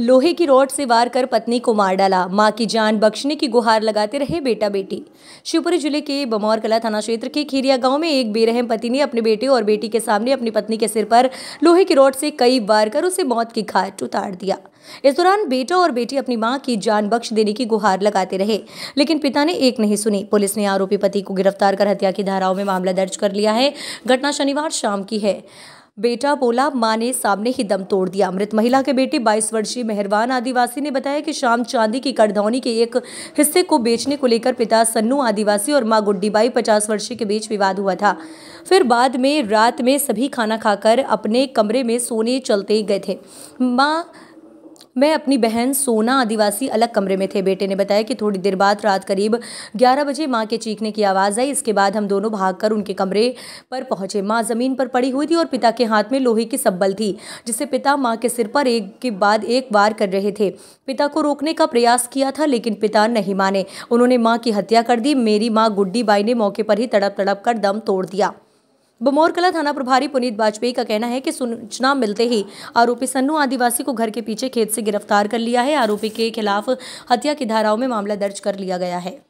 लोहे की रोड से वार कर पत्नी को मार डाला मां की जान बख्शने की गुहार लगाते रहे बेटा बेटी शिवपुरी जिले के बमौर कला थाना क्षेत्र के खीरिया गांव में एक बेरहम पति ने अपने बेटे और बेटी के सामने अपनी पत्नी के सिर पर लोहे की रोड से कई वार कर उसे मौत की घाट उतार दिया इस दौरान बेटा और बेटी अपनी मां की जान बख्श देने की गुहार लगाते रहे लेकिन पिता ने एक नहीं सुनी पुलिस ने आरोपी पति को गिरफ्तार कर हत्या की धाराओं में मामला दर्ज कर लिया है घटना शनिवार शाम की है बेटा बोला मां ने सामने ही दम तोड़ दिया मृत महिला के बेटे 22 वर्षीय मेहरवान आदिवासी ने बताया कि शाम चांदी की करधौनी के एक हिस्से को बेचने को लेकर पिता सन्नू आदिवासी और मां गुड्डीबाई 50 वर्षीय के बीच विवाद हुआ था फिर बाद में रात में सभी खाना खाकर अपने कमरे में सोने चलते गए थे माँ मैं अपनी बहन सोना आदिवासी अलग कमरे में थे बेटे ने बताया कि थोड़ी देर बाद रात करीब ग्यारह बजे माँ के चीखने की आवाज़ आई इसके बाद हम दोनों भागकर उनके कमरे पर पहुंचे माँ ज़मीन पर पड़ी हुई थी और पिता के हाथ में लोहे की सब्बल थी जिसे पिता माँ के सिर पर एक के बाद एक बार कर रहे थे पिता को रोकने का प्रयास किया था लेकिन पिता नहीं माने उन्होंने माँ की हत्या कर दी मेरी माँ गुड्डी बाई ने मौके पर ही तड़प तड़प कर दम तोड़ दिया बमोरकला थाना प्रभारी पुनीत वाजपेयी का कहना है कि सूचना मिलते ही आरोपी सन्नू आदिवासी को घर के पीछे खेत से गिरफ्तार कर लिया है आरोपी के खिलाफ हत्या की धाराओं में मामला दर्ज कर लिया गया है